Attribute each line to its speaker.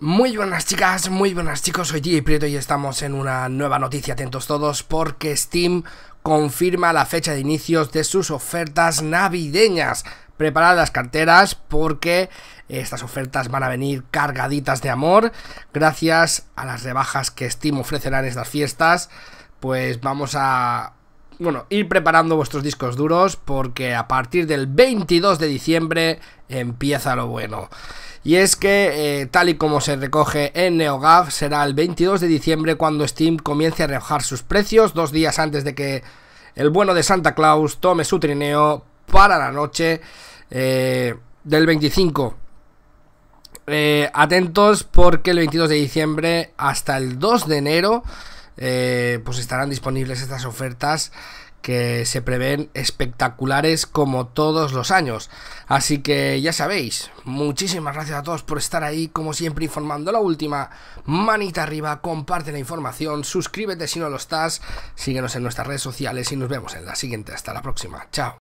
Speaker 1: Muy buenas chicas, muy buenas chicos, soy y Prieto y estamos en una nueva noticia, atentos todos, porque Steam confirma la fecha de inicios de sus ofertas navideñas. Preparad las carteras porque estas ofertas van a venir cargaditas de amor gracias a las rebajas que Steam ofrecerá en estas fiestas. Pues vamos a bueno, ir preparando vuestros discos duros porque a partir del 22 de diciembre empieza lo bueno y es que, eh, tal y como se recoge en NeoGAF, será el 22 de diciembre cuando Steam comience a rebajar sus precios, dos días antes de que el bueno de Santa Claus tome su trineo para la noche eh, del 25. Eh, atentos porque el 22 de diciembre hasta el 2 de enero pues estarán disponibles estas ofertas que se prevén espectaculares como todos los años. Así que ya sabéis, muchísimas gracias a todos por estar ahí, como siempre, informando la última. Manita arriba, comparte la información, suscríbete si no lo estás, síguenos en nuestras redes sociales y nos vemos en la siguiente. Hasta la próxima. Chao.